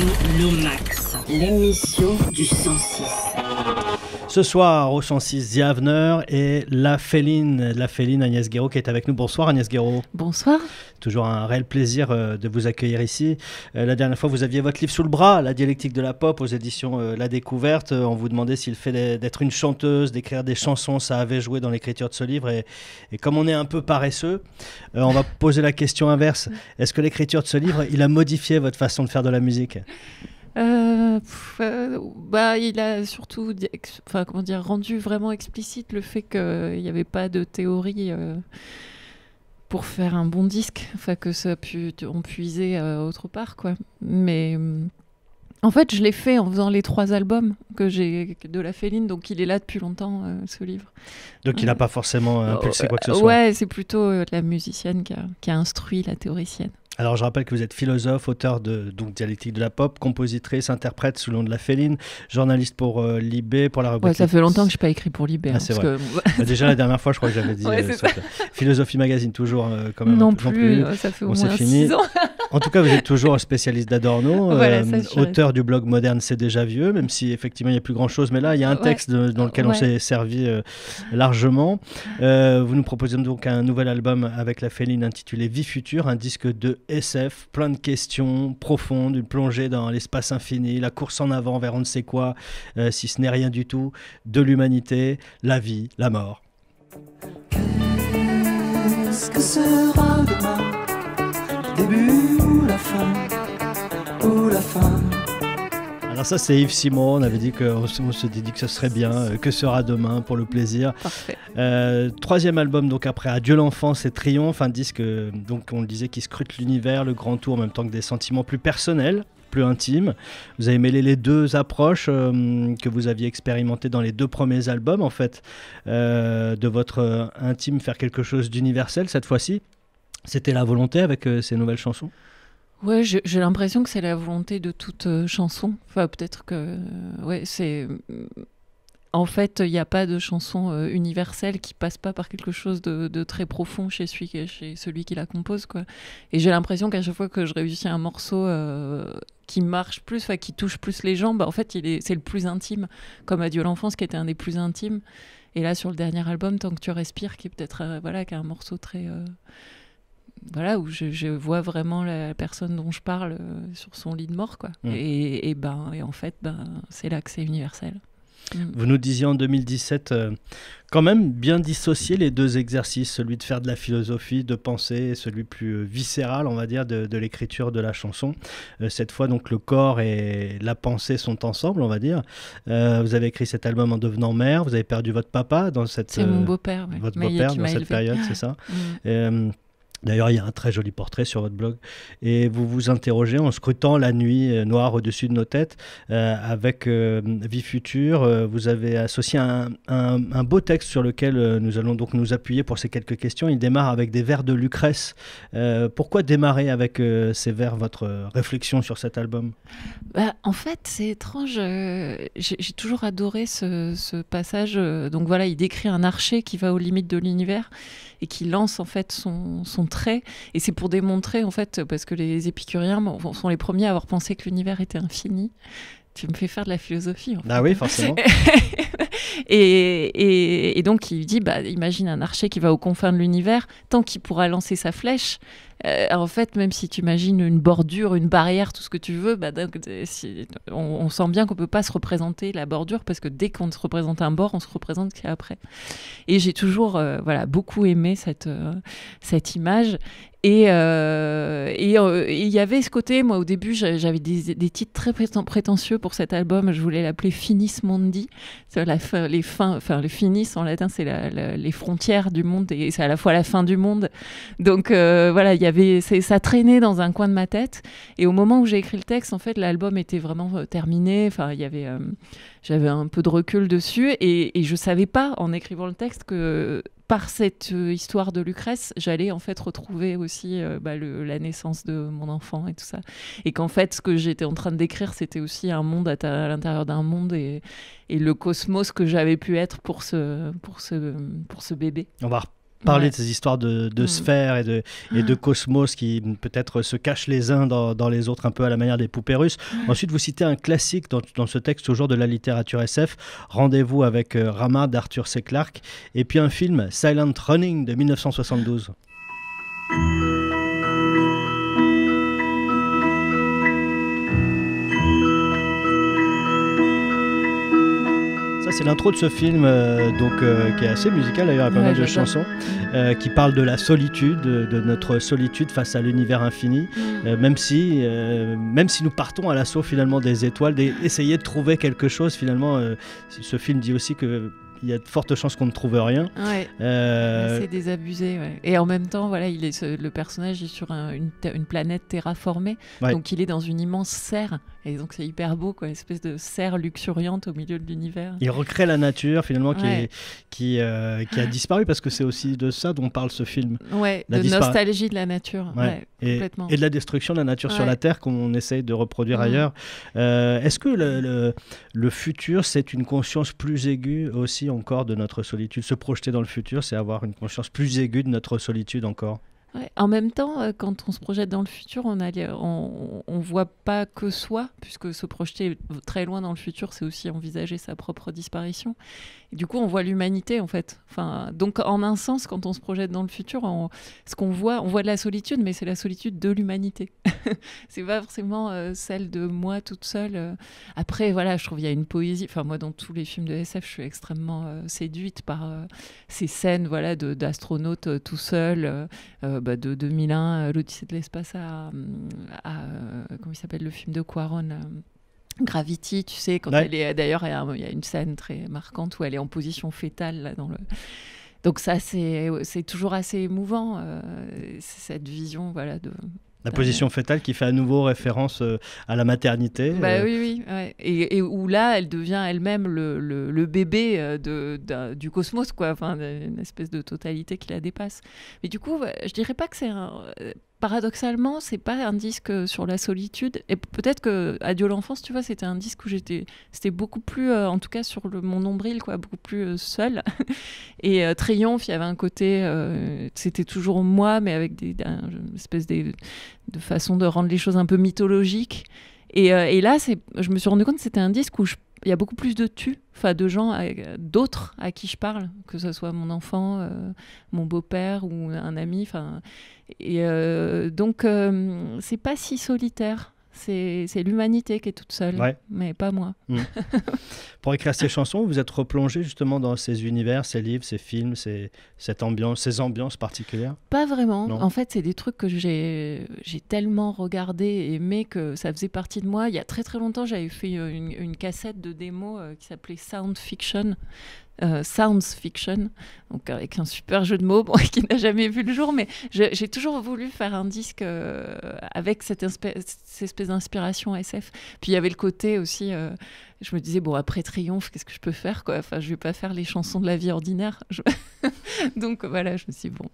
Radio Lomax, l'émission du 106. Ce soir, au 106 The et la féline, la féline Agnès Guéraud qui est avec nous. Bonsoir Agnès Guéraud. Bonsoir. Toujours un réel plaisir euh, de vous accueillir ici. Euh, la dernière fois, vous aviez votre livre sous le bras, La dialectique de la pop, aux éditions euh, La Découverte. On vous demandait s'il fait d'être une chanteuse, d'écrire des chansons, ça avait joué dans l'écriture de ce livre. et, comme on est un peu paresseux, on va poser la question inverse. Est-ce que l'écriture de ce livre, il a modifié votre façon de faire de la musique euh, euh, bah, il a surtout enfin, comment dire, rendu vraiment explicite le fait qu'il euh, n'y avait pas de théorie pour faire un bon disque, enfin que ça a pu on puisait autre part, quoi. Mais mm, en fait, je l'ai fait en faisant les trois albums que j'ai de la Féline, donc il est là depuis longtemps, ce livre. Donc il n'a pas forcément impulsé quoi que ce soit. Ouais, c'est plutôt la musicienne qui a, instruit la théoricienne. Alors je rappelle que vous êtes philosophe, auteur de donc, Dialectique de la pop, compositrice, interprète sous le nom de La Féline, journaliste pour euh, Libé, pour la revue. ça fait longtemps que je n'ai pas écrit pour Libé. Ah, hein, bah, déjà la dernière fois, je crois que j'avais dit euh, euh, Philosophie Magazine, toujours quand même. Non plus, ça fait au moins fini. ans. en tout cas, vous êtes toujours spécialiste d'Adorno, auteur du blog Moderne, c'est déjà vieux, même si effectivement il n'y a plus grand chose. Mais là, il y a un texte dans lequel on s'est servi largement. vous nous proposez donc un nouvel album avec La Féline intitulé Vie Future, un disque de SF, plein de questions profondes, une plongée dans l'espace infini, la course en avant vers on ne sait quoi, euh, si ce n'est rien du tout, de l'humanité, la vie, la mort. que Début la Ou la fin alors ça, c'est Yves Simon. On avait dit que s'était dit que ce serait bien. Euh, que sera demain pour le plaisir. Parfait. Euh, troisième album donc après Adieu l'enfance et Triomphe, un disque euh, donc on le disait qui scrute l'univers, le grand tour en même temps que des sentiments plus personnels plus intimes. Vous avez mêlé les deux approches que vous aviez expérimentées dans les deux premiers albums, en fait, de votre intime, faire quelque chose d'universel cette fois-ci. C'était la volonté avec ces nouvelles chansons Ouais, j'ai l'impression que c'est la volonté de toute euh, chanson. Enfin, peut-être que. Euh, ouais, c'est. En fait, il n'y a pas de chanson euh, universelle qui passe pas par quelque chose de, très profond chez celui, qui, la compose, quoi. Et j'ai l'impression qu'à chaque fois que je réussis un morceau qui marche plus, qui touche plus les gens, bah, en fait, c'est le plus intime. Comme Adieu l'enfance, qui était un des plus intimes. Et là, sur le dernier album, Tant que tu respires, qui est peut-être, voilà, un morceau très voilà, où je, vois vraiment la personne dont je parle euh, sur son lit de mort, quoi. Mm. Et, ben, et en fait, ben, c'est là que c'est universel. Mm. Vous nous disiez en 2017, euh, quand même bien dissocier les deux exercices, celui de faire de la philosophie, de penser, et celui plus euh, viscéral, on va dire, de, l'écriture de la chanson. cette fois, donc, le corps et la pensée sont ensemble, on va dire. vous avez écrit cet album en devenant mère, vous avez perdu votre papa dans cette... C'est mon beau-père, Votre beau-père dans cette période, c'est ça mm. D'ailleurs, il y a un très joli portrait sur votre blog. Et vous vous interrogez en scrutant la nuit euh, noire au-dessus de nos têtes. Euh, avec euh, Vie Future, vous avez associé un, beau texte sur lequel nous allons donc nous appuyer pour ces quelques questions. Il démarre avec des vers de Lucrèce. pourquoi démarrer avec ces vers votre réflexion sur cet album bah, En fait, c'est étrange. J'ai toujours adoré ce, ce passage. Donc voilà, il décrit un archer qui va aux limites de l'univers et qui lance en fait son, trait. Et c'est pour démontrer en fait, parce que les épicuriens sont les premiers à avoir pensé que l'univers était infini, tu me fais faire de la philosophie. En bah fait. Ah oui, forcément. et, et, donc, il dit, bah, imagine un archer qui va aux confins de l'univers, tant qu'il pourra lancer sa flèche, euh, en fait, même si tu imagines une bordure, une barrière, tout ce que tu veux, bah, on, sent bien qu'on peut pas se représenter la bordure, parce que dès qu'on se représente un bord, on se représente qu'il après. Et j'ai toujours euh, voilà, beaucoup aimé cette, euh, cette image. Et euh, euh, il y avait ce côté, moi au début j'avais des, titres très prétentieux pour cet album, je voulais l'appeler Finis Mondi, la les fins, enfin le finis en latin c'est les frontières du monde et c'est à la fois la fin du monde. Donc euh, voilà, il y avait ça traînait dans un coin de ma tête et au moment où j'ai écrit le texte, en fait l'album était vraiment terminé, enfin il y avait j'avais un peu de recul dessus et, et je savais pas en écrivant le texte que par cette euh, histoire de Lucrèce, j'allais en fait retrouver aussi euh, bah, la naissance de mon enfant et tout ça. Et qu'en fait, ce que j'étais en train décrire, c'était aussi un monde à, l'intérieur d'un monde et, et, le cosmos que j'avais pu être pour ce, pour, ce, pour ce bébé. On va parler de ces histoires de, mm. sphères et de, cosmos qui mm, peut-être se cachent les uns dans, les autres, un peu à la manière des poupées russes. Ensuite, vous citez un classique dans, ce texte, toujours de la littérature SF, Rendez-vous avec euh, Rama d'Arthur C. Clarke, et puis un film, Silent Running de 1972. c'est l'intro de ce film, euh, donc euh, qui est assez musical d'ailleurs, il y a pas mal de chansons, euh, qui parle de la solitude, de notre solitude face à l'univers infini, mm. même si, même si nous partons à l'assaut finalement des étoiles, d'essayer de trouver quelque chose finalement. ce film dit aussi que il y a de fortes chances qu'on ne trouve rien. Euh, c'est désabusé. Et en même temps, voilà, il est le personnage est sur une, planète terraformée, donc il est dans une immense serre. Et donc c'est hyper beau, quoi, une espèce de serre luxuriante au milieu de l'univers. Il recrée la nature finalement qui, qui, euh, qui, a ah. disparu parce que c'est aussi de ça dont parle ce film. Ouais, la de nostalgie de la nature. Et, complètement. et, de la destruction de la nature sur la Terre qu'on essaye de reproduire mmh. ailleurs. Euh, est-ce que le, le futur, c'est une conscience plus aiguë aussi encore de notre solitude. Se projeter dans le futur, c'est avoir une conscience plus aiguë de notre solitude encore. En même temps, euh, quand on se projette dans le futur, on ne on, voit pas que soi, puisque se projeter très loin dans le futur, c'est aussi envisager sa propre disparition. du coup, on voit l'humanité, en fait. Enfin, donc, en un sens, quand on se projette dans le futur, ce qu'on voit, on voit de la solitude, mais c'est la solitude de l'humanité. c'est pas forcément euh, celle de moi toute seule. Euh. Après, voilà, je trouve qu'il y a une poésie. Enfin, moi, dans tous les films de SF, je suis extrêmement séduite par ces scènes voilà, d'astronautes tout seuls euh, bah, de 2001, euh, l'Odyssée de l'espace à, euh, comment il s'appelle le film de Quaron. Gravity, tu sais, quand elle est d'ailleurs, il y a une scène très marquante où elle est en position fétale là, dans le, donc ça, c'est toujours assez émouvant, cette vision voilà, de, la position ah fœtale qui fait à nouveau référence euh, à la maternité. Bah euh. oui, oui. Et, où là, elle devient elle-même le, bébé euh, de, du cosmos, quoi. Enfin, une espèce de totalité qui la dépasse. Mais du coup, je dirais pas que c'est un paradoxalement, c'est pas un disque sur la solitude. Et peut-être que Adieu l'enfance, tu vois, c'était un disque où j'étais, c'était beaucoup plus, euh, en tout cas sur le, mon nombril, quoi, beaucoup plus euh, seul. Et euh, Triomphe, il y avait un côté, c'était toujours moi, mais avec des, espèces de, de façon de rendre les choses un peu mythologiques. Et, et là, je me suis rendu compte que c'était un disque où je il y a beaucoup plus de tu, enfin de gens, euh, d'autres à qui je parle, que ce soit mon enfant, euh, mon beau-père ou un ami. Enfin, et euh, donc, c'est pas si solitaire c'est l'humanité qui est toute seule, mais pas moi. Hmm. Pour écrire ces chansons, vous êtes replongé justement dans ces univers, ces livres, ces films, ces, cette ambiance, ces ambiances particulières Pas vraiment. En fait, c'est des trucs que j'ai tellement regardé et aimé que ça faisait partie de moi. Il y a très très longtemps, j'avais fait euh, une, une, cassette de démo euh, qui s'appelait Sound Fiction. Euh, sounds Fiction, donc euh, avec un super jeu de mots qui n'a jamais vu le jour, mais j'ai toujours voulu faire un disque euh, avec cette, espèce d'inspiration SF. Puis il y avait le côté aussi, je me disais, bon, après Triomphe, qu'est-ce que je peux faire quoi Enfin, je vais pas faire les chansons de la vie ordinaire. donc voilà, je me suis dit, bon,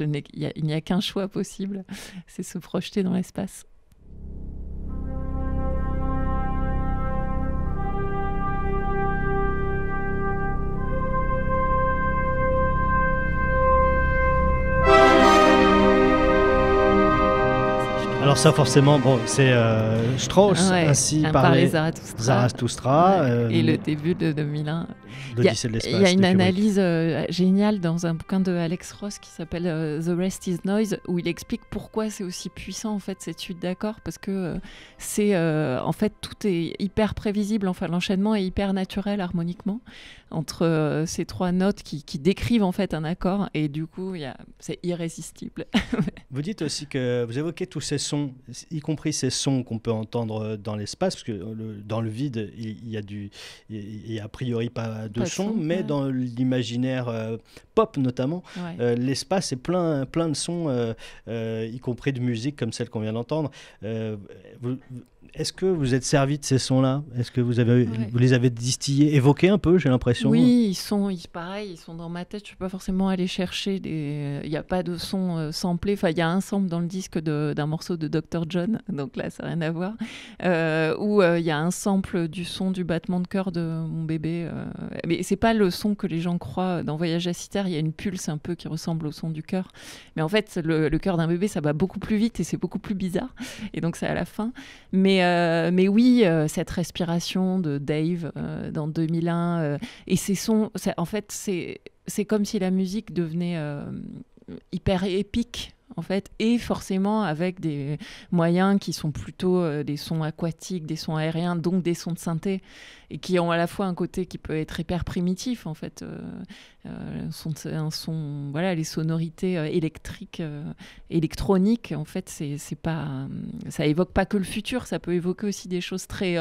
il n'y a qu'un choix possible, c'est se projeter dans l'espace. Alors ça, forcément, bon, c'est euh, Strauss, ainsi parlé, Zarathustra. Euh, et le début de 2001. Il y, a une analyse euh, géniale dans un bouquin de Alex Ross qui s'appelle The Rest is Noise, où il explique pourquoi c'est aussi puissant en fait cette suite d'accords, parce que c'est en fait tout est hyper prévisible, enfin l'enchaînement est hyper naturel harmoniquement entre ces trois notes qui, qui, décrivent en fait un accord, et du coup c'est irrésistible. vous dites aussi que vous évoquez tous ces sons y compris ces sons qu'on peut entendre euh, dans l'espace, parce que euh, dans le vide, il y, a du, et a priori pas de son, mais dans l'imaginaire euh, pop notamment, l'espace est plein, plein de sons, y compris de musique comme celle qu'on vient d'entendre. est-ce que vous êtes servi de ces sons-là Est-ce que vous, avez, vous les avez distillés, évoqués un peu, j'ai l'impression Oui, ils sont, ils, pareil, ils sont dans ma tête. Je ne peux pas forcément aller chercher. Il n'y a pas de son samplé. Enfin, il y a un sample dans le disque d'un morceau de Dr. John, donc là, ça n'a rien à voir, euh, où euh, il y a un sample du son du battement de cœur de mon bébé. Euh, mais c'est pas le son que les gens croient. Dans Voyage à Citer, il y a une pulse un peu qui ressemble au son du cœur. Mais en fait, le, cœur d'un bébé, ça bat beaucoup plus vite et c'est beaucoup plus bizarre. Et donc, c'est à la fin. Mais, mais oui, cette respiration de Dave dans 2001, et ces sons, en fait, c'est c'est comme si la musique devenait hyper épique en fait, et forcément avec des moyens qui sont plutôt euh, des sons aquatiques, des sons aériens, donc des sons de synthé, et qui ont à la fois un côté qui peut être hyper primitif, en fait, euh, euh, voilà, les sonorités électriques, électroniques, en fait, c'est pas, ça évoque pas que le futur, ça peut évoquer aussi des choses très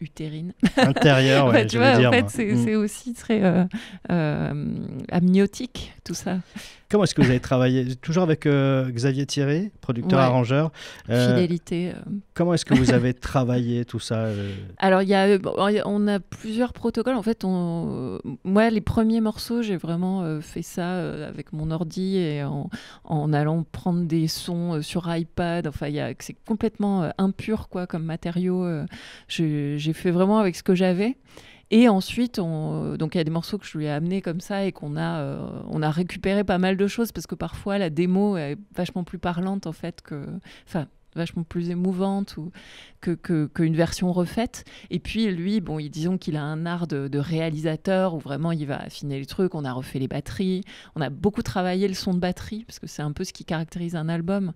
utérines intérieures Intérieur, en fait, mm. c'est aussi très amniotique, tout ça. Comment est-ce que vous avez travaillé Toujours avec euh, Xavier Thierry, producteur arrangeur. Euh, Fidélité. Euh. Comment est-ce que vous avez travaillé tout ça Alors, y a, on a plusieurs protocoles. En fait, on... moi, les premiers morceaux, j'ai vraiment fait ça avec mon ordi et en, en allant prendre des sons sur iPad. Enfin, c'est complètement impur quoi, comme matériau. j'ai fait vraiment avec ce que j'avais. Et ensuite, on, euh, donc il y a des morceaux que je lui ai amenés comme ça et qu'on a, euh, on a récupéré pas mal de choses parce que parfois la démo est vachement plus parlante en fait que, enfin vachement plus émouvante ou que qu'une version refaite. Et puis lui, bon, disons qu'il a un art de, réalisateur où vraiment il va affiner les trucs. On a refait les batteries, on a beaucoup travaillé le son de batterie parce que c'est un peu ce qui caractérise un album.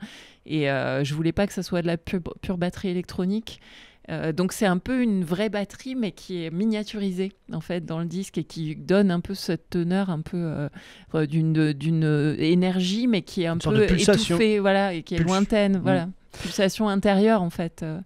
Et je euh, je voulais pas que ça soit de la pure batterie électronique. Euh, donc c'est un peu une vraie batterie, mais qui est miniaturisée en fait dans le disque et qui donne un peu cette teneur un peu euh, euh, d'une énergie, mais qui est un peu étouffée, voilà, et qui est lointaine, mm. voilà pulsation intérieure en fait. Euh.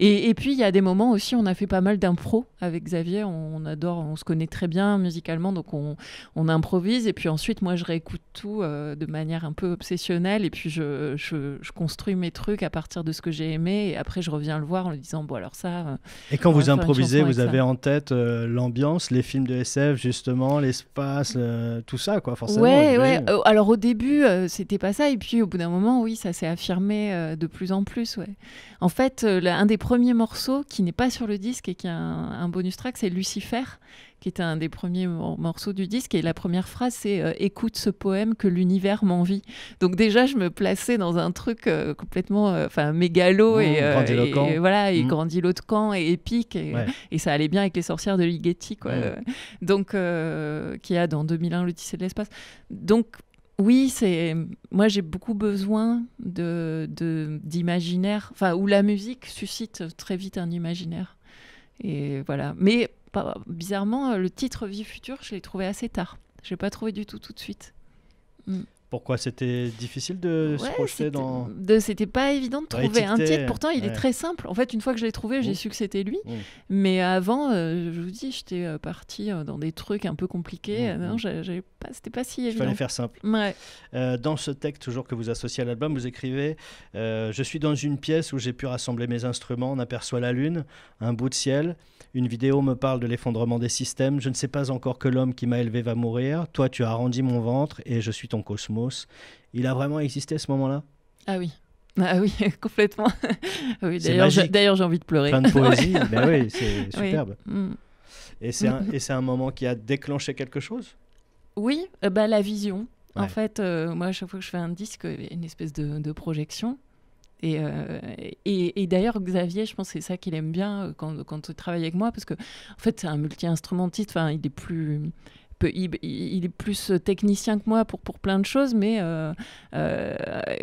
Et, puis il y a des moments aussi, on a fait pas mal d'impro avec Xavier, on adore, on se connaît très bien musicalement, donc on, on improvise et puis ensuite moi je réécoute tout euh, de manière un peu obsessionnelle et puis je, je, construis mes trucs à partir de ce que j'ai aimé et après je reviens le voir en lui disant bon alors ça... Euh, et quand vous improvisez, vous avez en tête l'ambiance, les films de SF justement, l'espace, tout ça quoi forcément. Ouais, ouais. alors au début c'était pas ça et puis au bout d'un moment oui ça s'est affirmé de plus en plus, ouais. En fait, euh, un des premiers morceaux qui n'est pas sur le disque et qui a un, bonus track, c'est Lucifer, qui est un des premiers morceaux du disque. Et la première phrase, c'est euh, Écoute ce poème que l'univers m'envie. Donc, déjà, je me plaçais dans un truc euh, complètement enfin mégalo mmh, et, et, et, voilà, et mmh. et épique. Et, ça allait bien avec les sorcières de Ligeti, quoi. Mmh. Donc, qui a dans 2001 le l'Odyssée de l'espace. Donc, oui, c'est moi j'ai beaucoup besoin de d'imaginaire, enfin où la musique suscite très vite un imaginaire. Et voilà. Mais bizarrement, euh, le titre Vie future, je l'ai trouvé assez tard. Je l'ai pas trouvé du tout tout de suite. Mm. Pourquoi c'était difficile de se projeter dans. C'était pas évident de trouver un titre. Pourtant, il est très simple. En fait, une fois que je l'ai trouvé, j'ai mmh. su que c'était lui. Mmh. Mais avant, euh, je vous dis, j'étais euh, partie dans des trucs un peu compliqués. Mmh, c'était pas si évident. Il fallait faire simple. Euh, dans ce texte, toujours que vous associez à l'album, vous écrivez euh, Je suis dans une pièce où j'ai pu rassembler mes instruments, on aperçoit la lune, un bout de ciel, une vidéo me parle de l'effondrement des systèmes, je ne sais pas encore que l'homme qui m'a élevé va mourir, toi tu as arrondi mon ventre et je suis ton cosmos. Il a vraiment existé à ce moment-là Ah oui. Ah oui, complètement. oui, d'ailleurs, j'ai envie de pleurer. Plein de poésie, oui, c'est superbe. Mm. Et c'est un, moment qui a déclenché quelque chose oui, euh, bah, la vision. En fait, euh, moi, à chaque fois que je fais un disque, euh, une espèce de, projection. Et, et, d'ailleurs, Xavier, je pense que c'est ça qu'il aime bien quand, quand il travaille avec moi, parce que en fait, c'est un multi-instrumentiste. Enfin, il est plus il, est plus technicien que moi pour, pour plein de choses, mais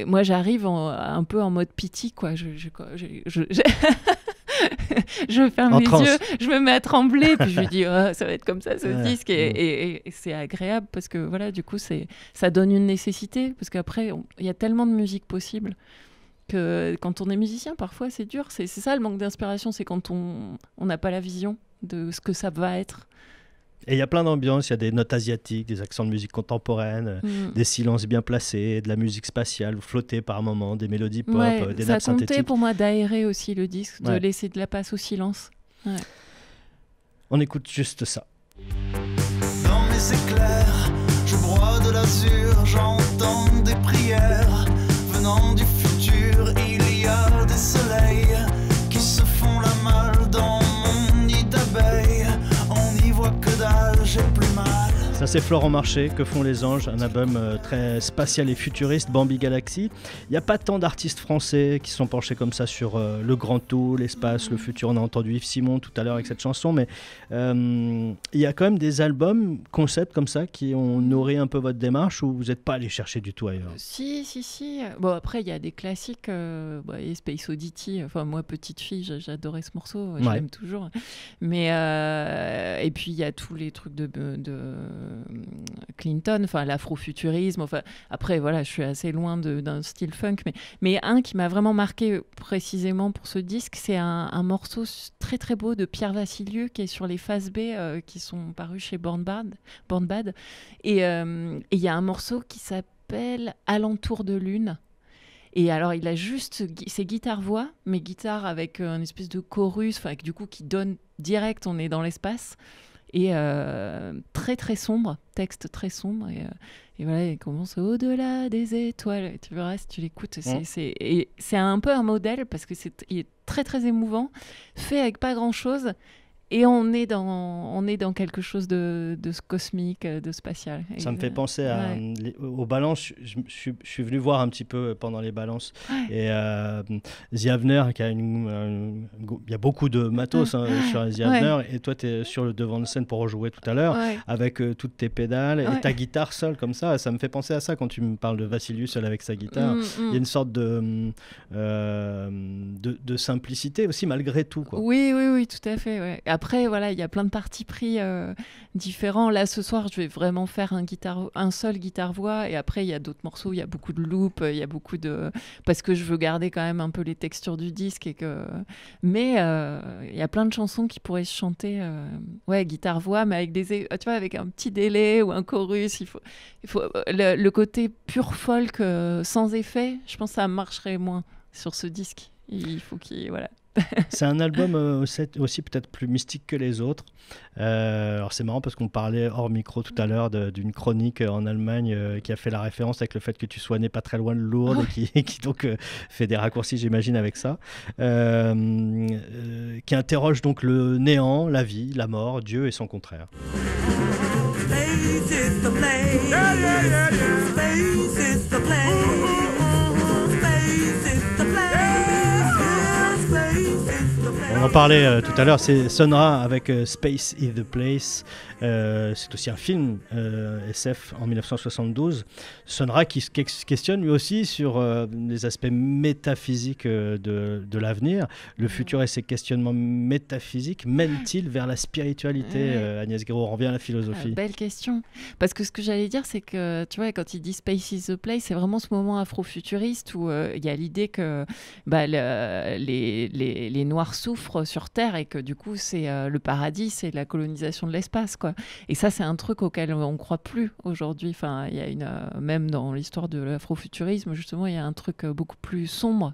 moi j'arrive un peu en mode pity, quoi. je, je ferme les yeux, je me mets à trembler, puis je lui dis oh, ça va être comme ça ce disque, mm. et, c'est agréable parce que voilà, du coup, ça donne une nécessité parce qu'après, il y a tellement de musique possible que quand on est musicien, parfois c'est dur. C'est ça le manque d'inspiration, c'est quand on n'a pas la vision de ce que ça va être. Et il y a plein d'ambiances, il y a des notes asiatiques, des accents de musique contemporaine, euh, mm. des silences bien placés, de la musique spatiale flottée par moments, des mélodies pop, euh, des nappes synthétiques. Ça pour moi d'aérer aussi le disque, de laisser de la passe au silence. On écoute juste ça. Dans mes éclairs, je broie de l'azur, j'entends des prières venant du feu c'est Florent Marché, Que font les anges, un album euh, très spatial et futuriste, Bambi Galaxy. Il n'y a pas tant d'artistes français qui sont penchés comme ça sur euh, le grand tout, l'espace, le futur. On a entendu Yves Simon tout à l'heure avec cette chanson, mais euh, il y a quand même des albums, concepts comme ça qui ont nourri un peu votre démarche ou vous n'êtes pas allé chercher du tout ailleurs Si, si, si. Bon, après, il y a des classiques, bah, Space Oddity. Enfin, moi, petite fille, j'adorais ce morceau, je l'aime toujours. Mais, et puis, il y a tous les trucs de, de Clinton, enfin l'afrofuturisme. Enfin, après, voilà, je suis assez loin d'un style funk, mais, mais un qui m'a vraiment marqué précisément pour ce disque, c'est un, morceau très très beau de Pierre Vassilieu qui est sur les faces B euh, qui sont parus chez Born Bad. Born Bad. Euh, et il y a un morceau qui s'appelle Alentour de lune. Et alors, il a juste ses guitares-voix, mais guitare avec euh, une espèce de chorus, avec du coup, qui donne direct, on est dans l'espace et euh, très très sombre, texte très sombre. Euh, et, voilà, il commence au-delà des étoiles. tu verras si tu l'écoutes. C'est un peu un modèle parce que c'est est très très émouvant, fait avec pas grand chose et on est dans, on est dans quelque chose de, de cosmique, de spatial. Ça me fait penser à, aux balances. Je, je, suis venu voir un petit peu euh, pendant les balances. Et euh, qui a une, il y a beaucoup de matos hein, ah. sur Ziavner Et toi, tu es sur le devant de scène pour rejouer tout à l'heure, avec euh, toutes tes pédales et ta guitare seule comme ça. Ça me fait penser à ça quand tu me parles de Vassilius seul avec sa guitare. Mm, il y a mm. une sorte euh, de, de, simplicité aussi, malgré tout. Quoi. Oui, oui, oui, tout à fait. Ouais après, voilà, il y a plein de parties pris euh, différents. Là, ce soir, je vais vraiment faire un, guitare, un seul guitare-voix. Et après, il y a d'autres morceaux, il y a beaucoup de loops, il y a beaucoup de. Parce que je veux garder quand même un peu les textures du disque. Et que... Mais euh, il y a plein de chansons qui pourraient se chanter, euh, ouais, guitare-voix, mais avec des. Tu vois, avec un petit délai ou un chorus. Il faut... Il faut... Le, côté pur folk sans effet, je pense que ça marcherait moins sur ce disque. Il faut qu'il. Voilà c'est un album euh, aussi, peut-être plus mystique que les autres. Euh, alors c'est marrant parce qu'on parlait hors micro tout à l'heure d'une chronique euh, en Allemagne qui a fait la référence avec le fait que tu sois né pas très loin de Lourdes et, qui, qui, donc fait des raccourcis j'imagine avec ça, qui interroge donc le néant, la vie, la mort, Dieu et son contraire. On parlait euh, tout à l'heure, c'est Sonra avec euh, Space is the Place. Euh, c'est aussi un film euh, SF en 1972. Sonra qui se questionne lui aussi sur euh, les aspects métaphysiques de, l'avenir. Le mhm. futur et ses questionnements métaphysiques mènent-ils vers la spiritualité Agnès Guéraud revient à la philosophie. Ah, belle question. Parce que ce que j'allais dire, c'est que tu vois, quand il dit Space is the place, c'est vraiment ce moment afro-futuriste où il y a l'idée que bah, les, les Noirs souffrent sur Terre et que du coup, c'est le paradis, c'est la colonisation de l'espace. Quoi. Et ça, c'est un truc auquel on ne croit plus aujourd'hui. Enfin, il y a une, euh, même dans l'histoire de l'afrofuturisme, justement, il y a un truc euh, beaucoup plus sombre.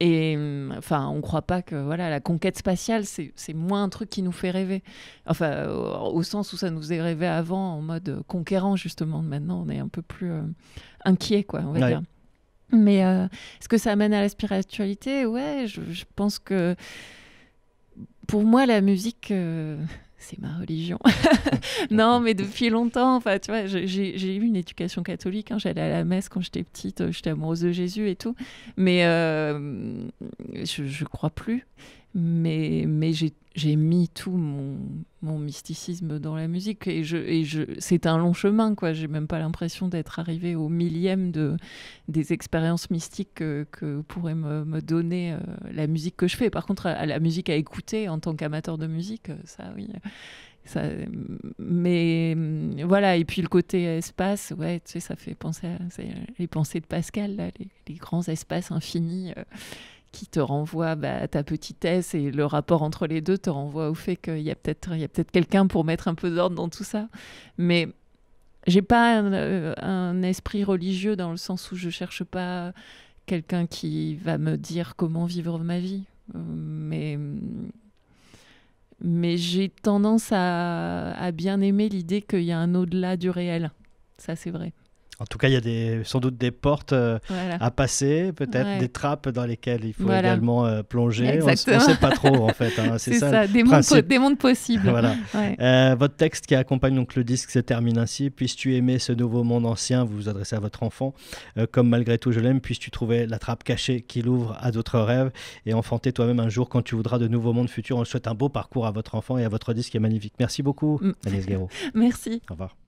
Et hum, enfin, on ne croit pas que voilà, la conquête spatiale, c'est moins un truc qui nous fait rêver. Enfin, au, sens où ça nous est rêvé avant, en mode euh, conquérant, justement. Maintenant, on est un peu plus inquiet, quoi, on va dire. Mais est-ce que ça amène à la spiritualité Ouais, je, pense que pour moi, la musique, c'est ma religion. non, mais depuis longtemps, enfin, tu vois, j'ai eu une éducation catholique. Hein. J'allais à la messe quand j'étais petite, euh, j'étais amoureuse de Jésus et tout. Mais euh, je ne crois plus. Mais, mais j'ai j'ai mis tout mon, mysticisme dans la musique et je, je c'est un long chemin quoi j'ai même pas l'impression d'être arrivé au millième de des expériences mystiques euh, que, pourrait me, donner euh, la musique que je fais par contre à la musique à écouter en tant qu'amateur de musique euh, ça oui mais voilà, et puis le côté espace, ouais, tu sais, ça fait penser à les pensées de Pascal, les, grands espaces infinis qui te renvoie bah, à ta petitesse et le rapport entre les deux te renvoie au fait qu'il y a peut-être quelqu'un pour mettre un peu d'ordre dans tout ça. Mais j'ai pas euh, un, esprit religieux dans le sens où je cherche pas quelqu'un qui va me dire comment vivre ma vie. Euh, mais, mais j'ai tendance à bien aimer l'idée qu'il y a un au-delà du réel. Ça, c'est vrai. En tout cas, il y a des, sans doute des portes euh, à passer, peut-être des trappes dans lesquelles il faut également euh, plonger. On ne sait pas trop, en fait. Hein, c'est ça, Des, mondes possibles. voilà. Euh, votre texte qui accompagne donc le disque se termine ainsi. Puisses-tu aimer ce nouveau monde ancien Vous vous adressez à votre enfant. comme malgré tout je l'aime, puisses-tu trouver la trappe cachée qui l'ouvre à d'autres rêves et enfanter toi-même un jour quand tu voudras de nouveaux mondes futurs. On souhaite un beau parcours à votre enfant et à votre disque qui est magnifique. Merci beaucoup, mm. Merci. Au revoir.